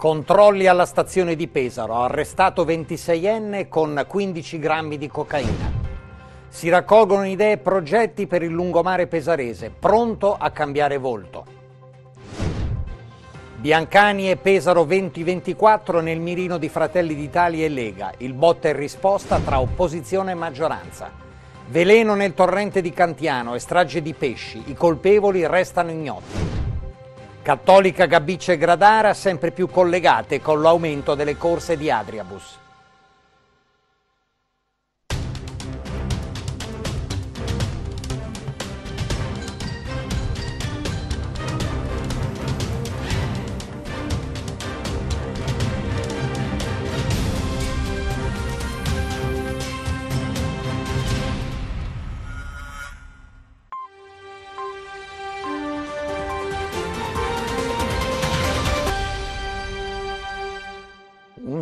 Controlli alla stazione di Pesaro, arrestato 26enne con 15 grammi di cocaina. Si raccolgono idee e progetti per il lungomare pesarese, pronto a cambiare volto. Biancani e Pesaro 2024 nel mirino di Fratelli d'Italia e Lega, il botta e risposta tra opposizione e maggioranza. Veleno nel torrente di Cantiano e strage di pesci, i colpevoli restano ignoti. Cattolica Gabice e Gradara sempre più collegate con l'aumento delle corse di Adriabus.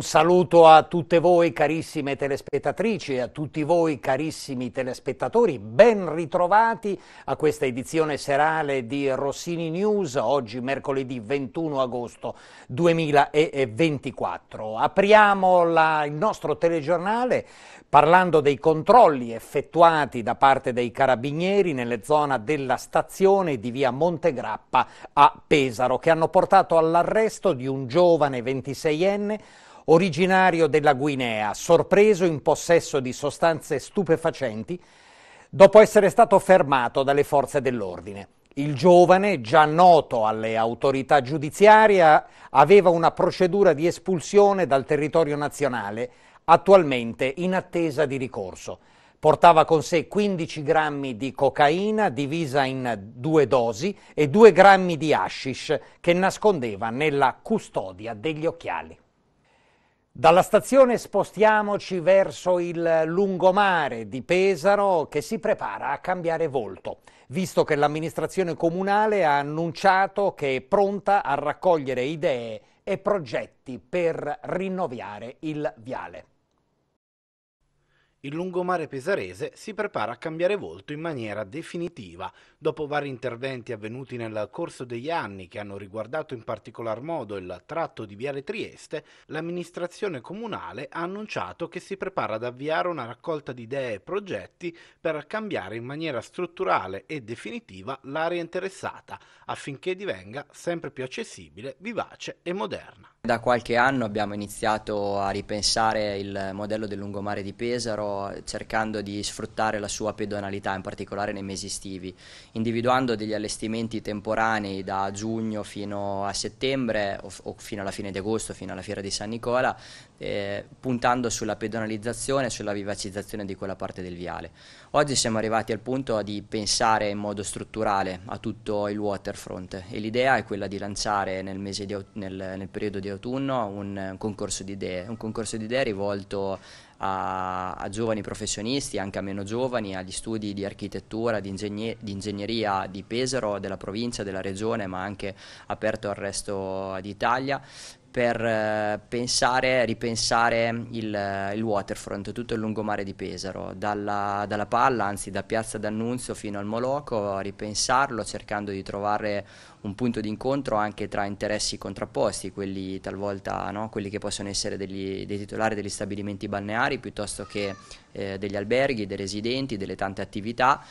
saluto a tutte voi carissime telespettatrici e a tutti voi carissimi telespettatori, ben ritrovati a questa edizione serale di Rossini News, oggi mercoledì 21 agosto 2024. Apriamo la, il nostro telegiornale parlando dei controlli effettuati da parte dei carabinieri nelle zone della stazione di via Montegrappa a Pesaro, che hanno portato all'arresto di un giovane 26enne originario della Guinea, sorpreso in possesso di sostanze stupefacenti dopo essere stato fermato dalle forze dell'ordine. Il giovane, già noto alle autorità giudiziarie, aveva una procedura di espulsione dal territorio nazionale, attualmente in attesa di ricorso. Portava con sé 15 grammi di cocaina divisa in due dosi e 2 grammi di hashish che nascondeva nella custodia degli occhiali. Dalla stazione spostiamoci verso il lungomare di Pesaro che si prepara a cambiare volto, visto che l'amministrazione comunale ha annunciato che è pronta a raccogliere idee e progetti per rinnoviare il viale. Il lungomare pesarese si prepara a cambiare volto in maniera definitiva, dopo vari interventi avvenuti nel corso degli anni che hanno riguardato in particolar modo il tratto di Viale Trieste, l'amministrazione comunale ha annunciato che si prepara ad avviare una raccolta di idee e progetti per cambiare in maniera strutturale e definitiva l'area interessata, affinché divenga sempre più accessibile, vivace e moderna. Da qualche anno abbiamo iniziato a ripensare il modello del lungomare di Pesaro cercando di sfruttare la sua pedonalità, in particolare nei mesi estivi, individuando degli allestimenti temporanei da giugno fino a settembre o, o fino alla fine di agosto, fino alla fiera di San Nicola, eh, puntando sulla pedonalizzazione e sulla vivacizzazione di quella parte del viale. Oggi siamo arrivati al punto di pensare in modo strutturale a tutto il waterfront e l'idea è quella di lanciare nel, di, nel, nel periodo di autunno un, un concorso di idee, un concorso di idee rivolto a, a, giovani professionisti, anche a meno giovani, agli studi di architettura, di, ingegner- di, ingegneria di Pesaro, della provincia, della regione, ma anche aperto al resto d'Italia per eh, pensare, ripensare il, eh, il, waterfront, tutto il lungomare di Pesaro, dalla, dalla Palla, anzi da Piazza d'Annunzio fino al Moloco, ripensarlo cercando di trovare un punto di incontro anche tra interessi contrapposti, quelli talvolta no? quelli che possono essere degli, dei titolari degli stabilimenti balneari piuttosto che eh, degli alberghi, dei residenti, delle tante attività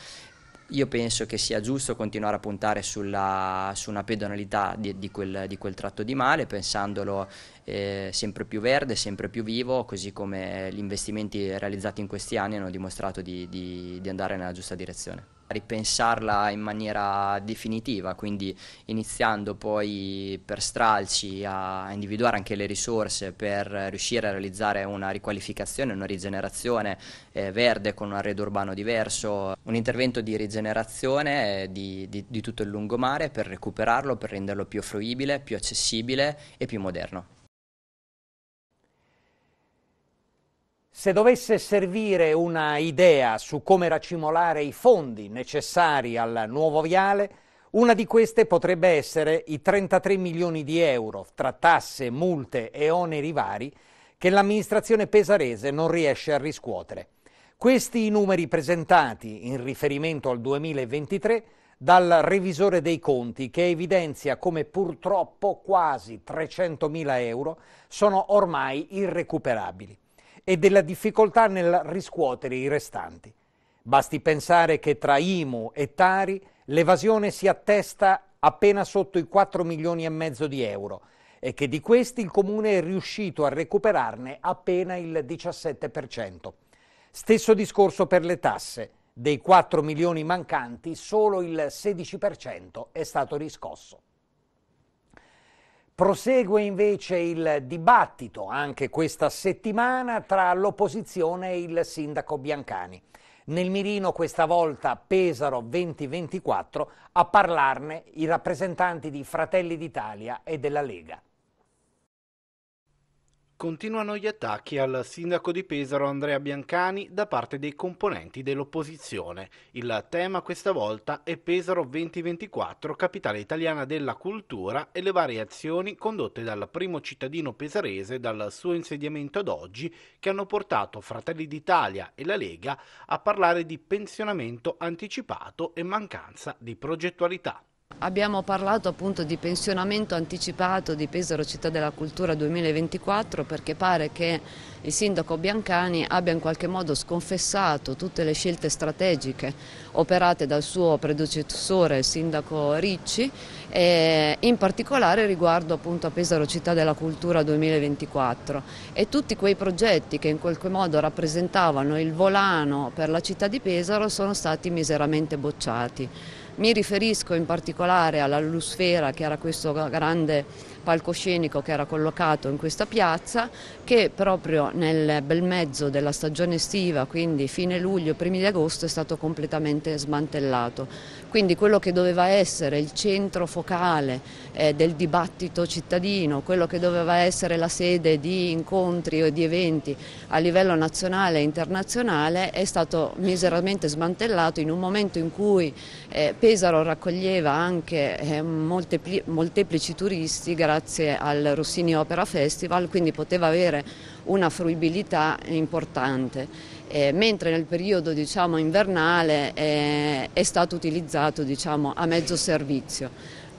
io penso che sia giusto continuare a puntare sulla, su una pedonalità di, di, quel, di, quel, tratto di male, pensandolo eh, sempre più verde, sempre più vivo, così come gli investimenti realizzati in questi anni hanno dimostrato di, di andare nella giusta direzione ripensarla in maniera definitiva, quindi iniziando poi per stralci a individuare anche le risorse per riuscire a realizzare una riqualificazione, una rigenerazione eh, verde con un arredo urbano diverso, un intervento di rigenerazione eh, di, di, di tutto il lungomare per recuperarlo, per renderlo più fruibile, più accessibile e più moderno. Se dovesse servire una idea su come racimolare i fondi necessari al nuovo viale, una di queste potrebbe essere i 33 milioni di euro tra tasse, multe e oneri vari che l'amministrazione pesarese non riesce a riscuotere. Questi i numeri presentati in riferimento al 2023 dal revisore dei conti che evidenzia come purtroppo quasi 300 mila euro sono ormai irrecuperabili e della difficoltà nel riscuotere i restanti. Basti pensare che tra IMU e Tari l'evasione si attesta appena sotto i 4 milioni e mezzo di euro e che di questi il Comune è riuscito a recuperarne appena il 17%. Stesso discorso per le tasse. Dei 4 milioni mancanti solo il 16% è stato riscosso. Prosegue invece il dibattito anche questa settimana tra l'opposizione e il sindaco Biancani. Nel mirino questa volta Pesaro 2024 a parlarne i rappresentanti di Fratelli d'Italia e della Lega. Continuano gli attacchi al sindaco di Pesaro Andrea Biancani da parte dei componenti dell'opposizione. Il tema questa volta è Pesaro 2024, capitale italiana della cultura e le varie azioni condotte dal primo cittadino pesarese dal suo insediamento ad oggi che hanno portato Fratelli d'Italia e la Lega a parlare di pensionamento anticipato e mancanza di progettualità. Abbiamo parlato appunto di pensionamento anticipato di Pesaro Città della Cultura 2024 perché pare che il sindaco Biancani abbia in qualche modo sconfessato tutte le scelte strategiche operate dal suo predecessore, il sindaco Ricci, in particolare riguardo appunto a Pesaro Città della Cultura 2024 e tutti quei progetti che in qualche modo rappresentavano il volano per la città di Pesaro sono stati miseramente bocciati. Mi riferisco in particolare alla Lusfera, che era questo grande palcoscenico che era collocato in questa piazza che proprio nel bel mezzo della stagione estiva, quindi fine luglio, primi di agosto, è stato completamente smantellato. Quindi quello che doveva essere il centro focale eh, del dibattito cittadino, quello che doveva essere la sede di incontri e di eventi a livello nazionale e internazionale è stato miseramente smantellato in un momento in cui eh, Pesaro raccoglieva anche eh, molteplici turisti grazie al Rossini Opera Festival, quindi poteva avere una fruibilità importante, eh, mentre nel periodo diciamo, invernale eh, è stato utilizzato diciamo, a mezzo servizio.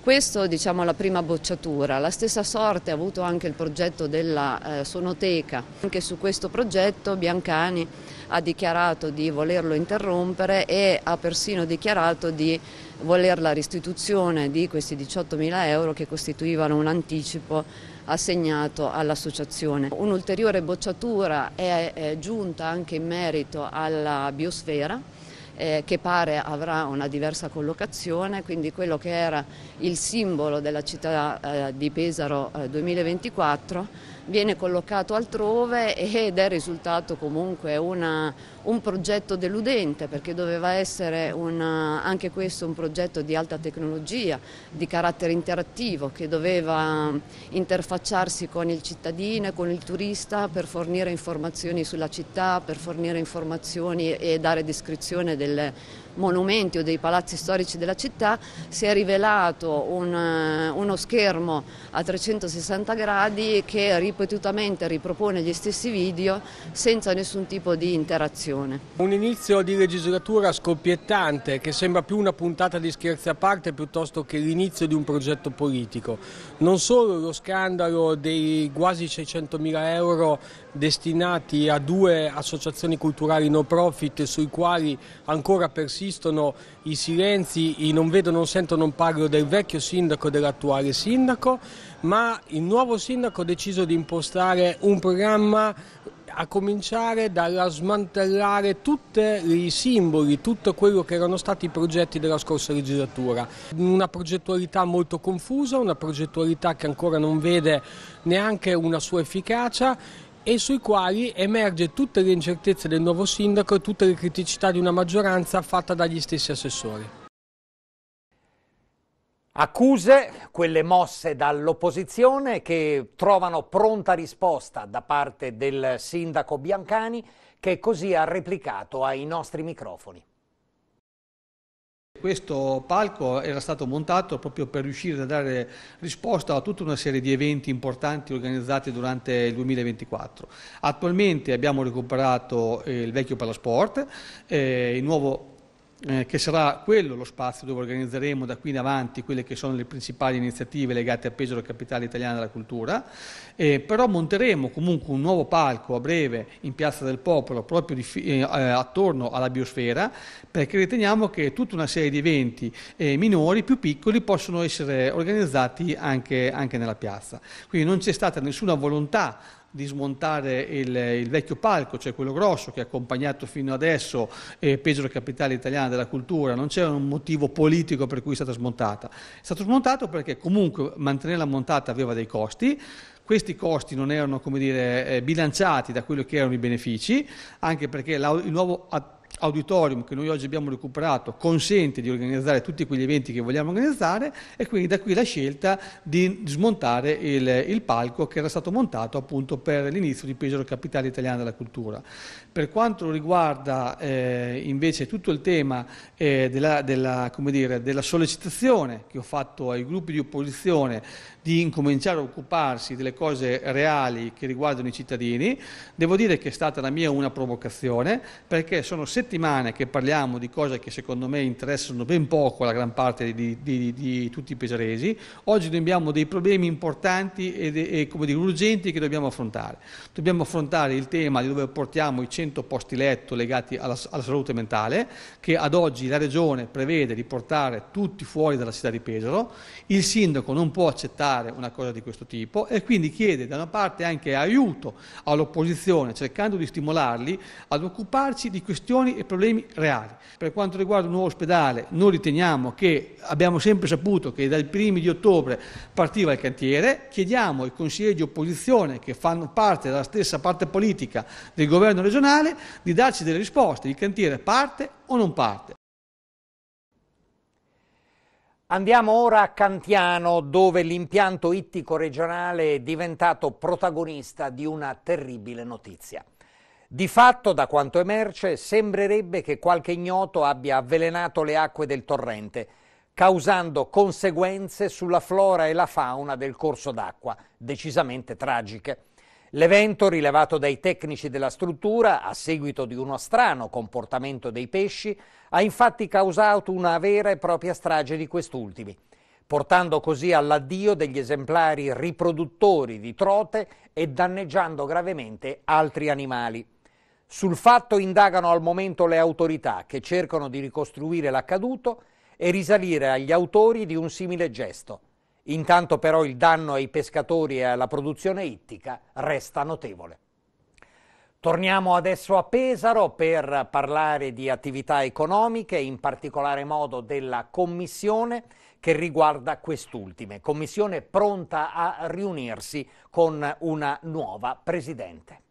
Questo diciamo la prima bocciatura, la stessa sorte ha avuto anche il progetto della eh, sonoteca. Anche su questo progetto Biancani ha dichiarato di volerlo interrompere e ha persino dichiarato di voler la restituzione di questi 18.000 euro che costituivano un anticipo assegnato all'associazione. Un'ulteriore bocciatura è, è giunta anche in merito alla biosfera eh, che pare avrà una diversa collocazione, quindi quello che era il simbolo della città eh, di Pesaro 2024 eh, viene collocato altrove ed è risultato comunque una, un progetto deludente perché doveva essere una, anche questo un progetto di alta tecnologia, di carattere interattivo che doveva interfacciarsi con il cittadino e con il turista per fornire informazioni sulla città, per fornire informazioni e dare descrizione del del monumenti o dei palazzi storici della città si è rivelato un, eh, uno schermo a 360 gradi che ripetutamente ripropone gli stessi video senza nessun tipo di interazione. Un inizio di legislatura scoppiettante che sembra più una puntata di scherzi a parte piuttosto che l'inizio di un progetto politico. Non solo lo scandalo dei quasi 600 mila euro destinati a due associazioni culturali no profit sui quali ancora persiste esistono i silenzi, i non vedo, non sento, non parlo del vecchio sindaco e dell'attuale sindaco, ma il nuovo sindaco ha deciso di impostare un programma a cominciare dalla smantellare tutti i simboli, tutto quello che erano stati i progetti della scorsa legislatura. Una progettualità molto confusa, una progettualità che ancora non vede neanche una sua efficacia e sui quali emerge tutte le incertezze del nuovo sindaco e tutte le criticità di una maggioranza fatta dagli stessi assessori. Accuse, quelle mosse dall'opposizione che trovano pronta risposta da parte del sindaco Biancani che così ha replicato ai nostri microfoni. Questo palco era stato montato proprio per riuscire a dare risposta a tutta una serie di eventi importanti organizzati durante il 2024. Attualmente abbiamo recuperato eh, il vecchio palasport, eh, il nuovo eh, che sarà quello lo spazio dove organizzeremo da qui in avanti quelle che sono le principali iniziative legate a Pesaro Capitale Italiana della Cultura, eh, però monteremo comunque un nuovo palco a breve in Piazza del Popolo proprio di, eh, eh, attorno alla biosfera perché riteniamo che tutta una serie di eventi eh, minori, più piccoli, possono essere organizzati anche, anche nella piazza. Quindi non c'è stata nessuna volontà di smontare il, il, vecchio palco, cioè quello grosso che ha accompagnato fino adesso eh, Pesaro Capitale Italiana della Cultura, non c'è un motivo politico per cui è stata smontata. È stato smontato perché comunque mantenere la montata aveva dei costi, questi costi non erano dire, eh, bilanciati da quello che erano i benefici, anche perché la, il nuovo atto auditorium che noi oggi abbiamo recuperato consente di organizzare tutti quegli eventi che vogliamo organizzare e quindi da qui la scelta di smontare il, il palco che era stato montato appunto per l'inizio di Pesaro Capitale Italiana della Cultura. Per quanto riguarda eh, invece tutto il tema eh, della, della, dire, della sollecitazione che ho fatto ai gruppi di opposizione di incominciare a occuparsi delle cose reali che riguardano i cittadini, devo dire che è stata la mia una provocazione perché sono sette settimane che parliamo di cose che secondo me interessano ben poco la gran parte di, di, di tutti i pesaresi, oggi abbiamo dei problemi importanti e, e dire, urgenti che dobbiamo affrontare. Dobbiamo affrontare il tema di dove portiamo i 100 posti letto legati alla, alla salute mentale, che ad oggi la Regione prevede di portare tutti fuori dalla città di Pesaro, il sindaco non può accettare una cosa di questo tipo e quindi chiede da una parte anche aiuto all'opposizione cercando di stimolarli ad occuparci di questioni e problemi reali. Per quanto riguarda il nuovo ospedale, noi riteniamo che abbiamo sempre saputo che dal primi di ottobre partiva il cantiere, chiediamo ai consiglieri di opposizione che fanno parte della stessa parte politica del governo regionale di darci delle risposte, il cantiere parte o non parte. Andiamo ora a Cantiano, dove l'impianto ittico regionale è diventato protagonista di una terribile notizia. Di fatto, da quanto emerge, sembrerebbe che qualche ignoto abbia avvelenato le acque del torrente, causando conseguenze sulla flora e la fauna del corso d'acqua, decisamente tragiche. L'evento, rilevato dai tecnici della struttura a seguito di uno strano comportamento dei pesci, ha infatti causato una vera e propria strage di quest'ultimi, portando così all'addio degli esemplari riproduttori di trote e danneggiando gravemente altri animali. Sul fatto indagano al momento le autorità che cercano di ricostruire l'accaduto e risalire agli autori di un simile gesto. Intanto però il danno ai pescatori e alla produzione ittica resta notevole. Torniamo adesso a Pesaro per parlare di attività economiche, in particolare modo della commissione che riguarda quest'ultime, commissione pronta a riunirsi con una nuova presidente.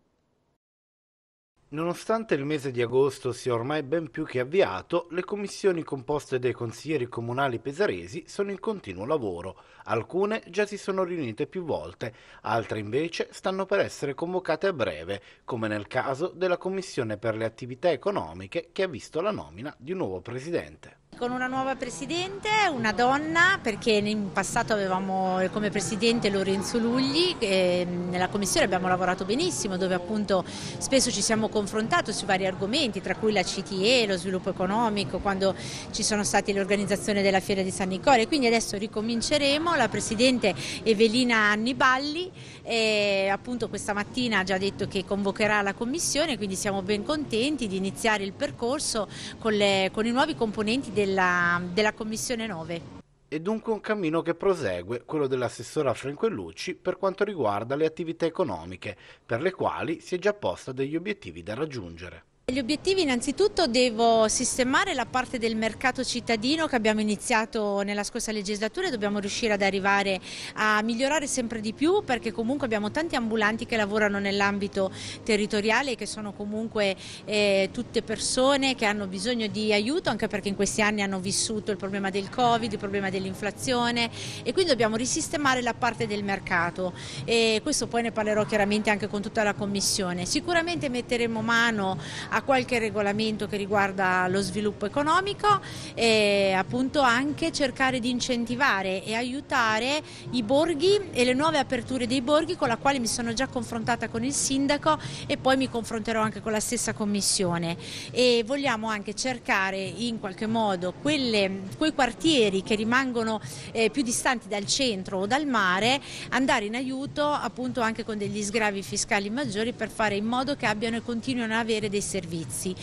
Nonostante il mese di agosto sia ormai ben più che avviato, le commissioni composte dai consiglieri comunali pesaresi sono in continuo lavoro. Alcune già si sono riunite più volte, altre invece stanno per essere convocate a breve, come nel caso della Commissione per le attività economiche che ha visto la nomina di un nuovo presidente con una nuova presidente, una donna, perché in passato avevamo come presidente Lorenzo Lugli, ehm, nella commissione abbiamo lavorato benissimo, dove appunto spesso ci siamo confrontati su vari argomenti, tra cui la CTE, lo sviluppo economico, quando ci sono state le organizzazioni della Fiera di San Nicola. Quindi adesso ricominceremo, la presidente Evelina Anniballi e appunto questa mattina ha già detto che convocherà la commissione, quindi siamo ben contenti di iniziare il percorso con, le, con i nuovi componenti della, della commissione 9 e dunque un cammino che prosegue quello dell'assessora Franquellucci per quanto riguarda le attività economiche, per le quali si è già posta degli obiettivi da raggiungere. Gli obiettivi innanzitutto devo sistemare la parte del mercato cittadino che abbiamo iniziato nella scorsa legislatura e dobbiamo riuscire ad arrivare a migliorare sempre di più perché comunque abbiamo tanti ambulanti che lavorano nell'ambito territoriale e che sono comunque eh, tutte persone che hanno bisogno di aiuto anche perché in questi anni hanno vissuto il problema del Covid, il problema dell'inflazione e quindi dobbiamo risistemare la parte del mercato e questo poi ne parlerò chiaramente anche con tutta la Commissione. Sicuramente metteremo mano a a qualche regolamento che riguarda lo sviluppo economico e appunto anche cercare di incentivare e aiutare i borghi e le nuove aperture dei borghi con la quale mi sono già confrontata con il sindaco e poi mi confronterò anche con la stessa commissione e vogliamo anche cercare in qualche modo quelle, quei quartieri che rimangono eh, più distanti dal centro o dal mare andare in aiuto appunto anche con degli sgravi fiscali maggiori per fare in modo che abbiano e continuino ad avere dei servizi servizi.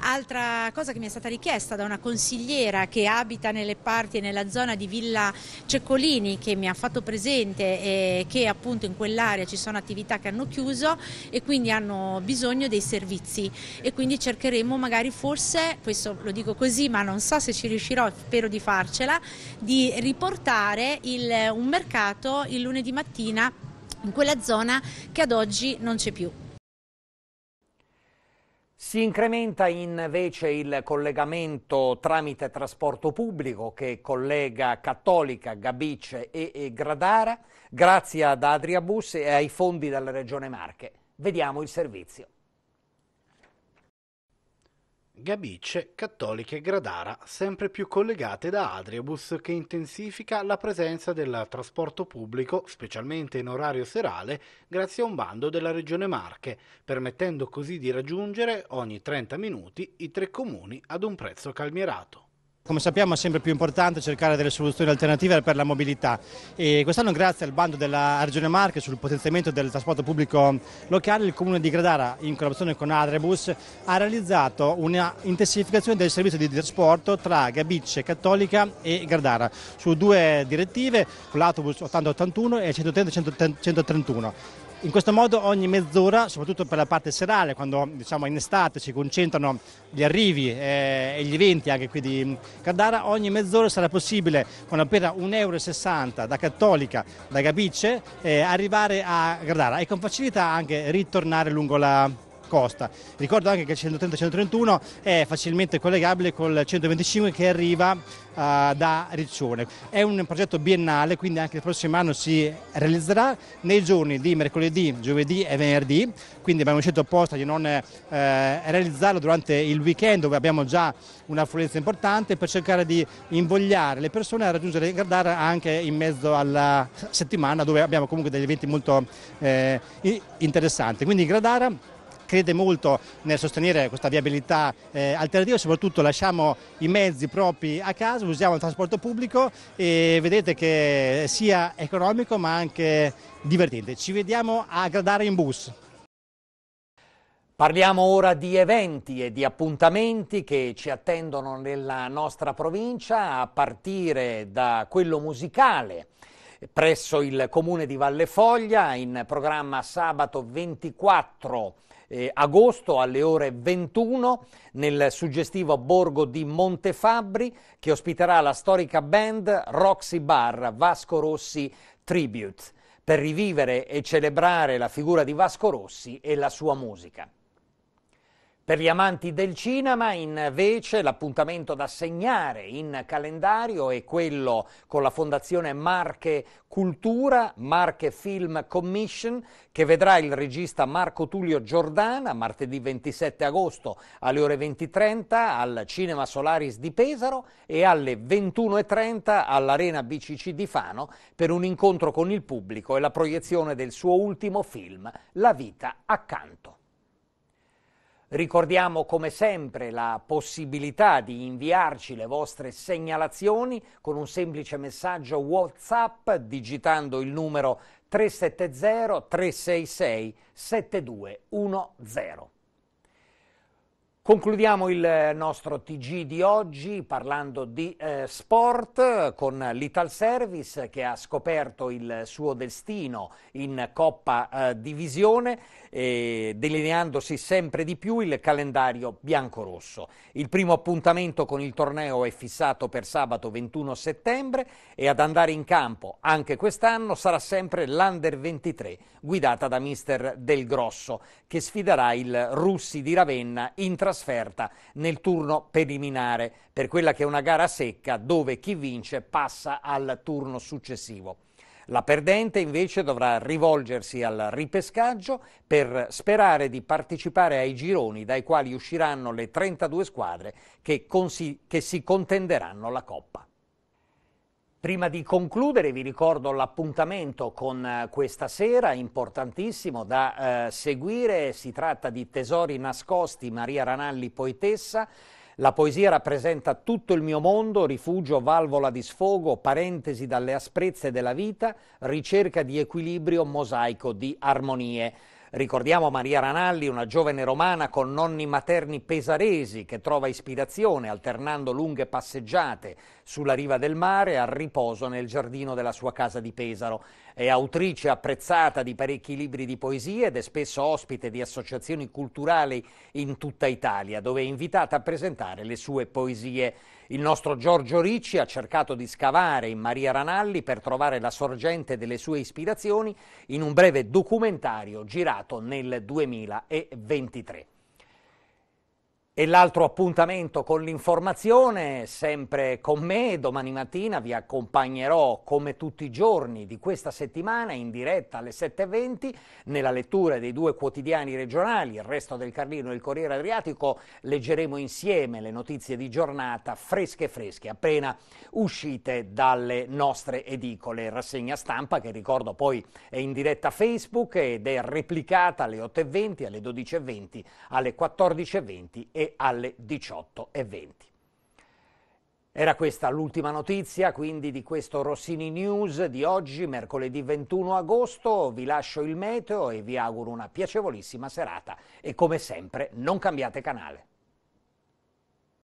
Altra cosa che mi è stata richiesta da una consigliera che abita nelle parti e nella zona di Villa Ceccolini che mi ha fatto presente eh, che appunto in quell'area ci sono attività che hanno chiuso e quindi hanno bisogno dei servizi e quindi cercheremo magari forse, questo lo dico così ma non so se ci riuscirò, spero di farcela, di riportare il, un mercato il lunedì mattina in quella zona che ad oggi non c'è più. Si incrementa invece il collegamento tramite trasporto pubblico che collega Cattolica, Gabice e, Gradara grazie ad Adriabus e ai fondi della Regione Marche. Vediamo il servizio. Gabicce, Cattoliche e Gradara, sempre più collegate da Adriabus che intensifica la presenza del trasporto pubblico, specialmente in orario serale, grazie a un bando della Regione Marche, permettendo così di raggiungere ogni 30 minuti i tre comuni ad un prezzo calmierato. Come sappiamo è sempre più importante cercare delle soluzioni alternative per la mobilità e quest'anno grazie al bando della Regione Marche sul potenziamento del trasporto pubblico locale il Comune di Gradara in collaborazione con Adrebus ha realizzato un'intensificazione del servizio di trasporto tra Gabicce, Cattolica e Gradara su due direttive con l'autobus 8081 e 130-131. In questo modo ogni mezz'ora, soprattutto per la parte serale, quando diciamo, in estate si concentrano gli arrivi eh, e gli eventi anche qui di Cardara, ogni mezz'ora sarà possibile con appena 1,60 euro da Cattolica, da Gabice, eh, arrivare a Cardara e con facilità anche ritornare lungo la Costa. Ricordo anche che il 130-131 è facilmente collegabile col 125 che arriva uh, da Riccione. È un progetto biennale, quindi anche il prossimo anno si realizzerà nei giorni di mercoledì, giovedì e venerdì, quindi abbiamo scelto apposta di non uh, realizzarlo durante il weekend dove abbiamo già un'affluenza importante per cercare di invogliare le persone a raggiungere Gardara anche in mezzo alla settimana dove abbiamo comunque degli eventi molto eh, interessanti. Quindi Gradara crede molto nel sostenere questa viabilità eh, alternativa, soprattutto lasciamo i mezzi propri a casa, usiamo il trasporto pubblico e vedete che sia economico ma anche divertente. Ci vediamo a gradare in bus. Parliamo ora di eventi e di appuntamenti che ci attendono nella nostra provincia a partire da quello musicale presso il comune di Valle Foglia in programma sabato 24 eh, agosto alle ore 21 nel suggestivo borgo di Montefabbri che ospiterà la storica band Roxy Bar Vasco Rossi Tribute per rivivere e celebrare la figura di Vasco Rossi e la sua musica. Per gli amanti del cinema invece l'appuntamento da segnare in calendario è quello con la Fondazione Marche Cultura, Marche Film Commission, che vedrà il regista Marco Tullio Giordana martedì 27 agosto alle ore 20.30 al Cinema Solaris di Pesaro e alle 21.30 all'Arena BCC di Fano per un incontro con il pubblico e la proiezione del suo ultimo film, La vita accanto. Ricordiamo come sempre la possibilità di inviarci le vostre segnalazioni con un semplice messaggio WhatsApp digitando il numero 370 366 7210. Concludiamo il nostro TG di oggi parlando di eh, sport con l'Ital Service che ha scoperto il suo destino in Coppa eh, Divisione eh, delineandosi sempre di più il calendario biancorosso. Il primo appuntamento con il torneo è fissato per sabato 21 settembre e ad andare in campo anche quest'anno sarà sempre l'Under 23, guidata da mister Del Grosso, che sfiderà il Russi di Ravenna in trasferta nel turno preliminare per quella che è una gara secca dove chi vince passa al turno successivo. La perdente invece dovrà rivolgersi al ripescaggio per sperare di partecipare ai gironi dai quali usciranno le 32 squadre che, consi- che si contenderanno la Coppa. Prima di concludere vi ricordo l'appuntamento con eh, questa sera, importantissimo da eh, seguire, si tratta di Tesori nascosti, Maria Ranalli poetessa, la poesia rappresenta tutto il mio mondo, rifugio, valvola di sfogo, parentesi dalle asprezze della vita, ricerca di equilibrio, mosaico di armonie. Ricordiamo Maria Ranalli, una giovane romana con nonni materni pesaresi che trova ispirazione alternando lunghe passeggiate sulla riva del mare al riposo nel giardino della sua casa di Pesaro. È autrice apprezzata di parecchi libri di poesia ed è spesso ospite di associazioni culturali in tutta Italia, dove è invitata a presentare le sue poesie. Il nostro Giorgio Ricci ha cercato di scavare in Maria Ranalli per trovare la sorgente delle sue ispirazioni in un breve documentario girato nel 2023. E l'altro appuntamento con l'informazione, sempre con me, domani mattina vi accompagnerò come tutti i giorni di questa settimana in diretta alle 7.20 nella lettura dei due quotidiani regionali, il resto del Carlino e il Corriere Adriatico, leggeremo insieme le notizie di giornata fresche fresche, appena uscite dalle nostre edicole. Rassegna stampa che ricordo poi è in diretta Facebook ed è replicata alle 8.20, alle 12.20, alle 14.20 e alle 18.20. Era questa l'ultima notizia quindi di questo Rossini News di oggi, mercoledì 21 agosto. Vi lascio il meteo e vi auguro una piacevolissima serata e come sempre non cambiate canale.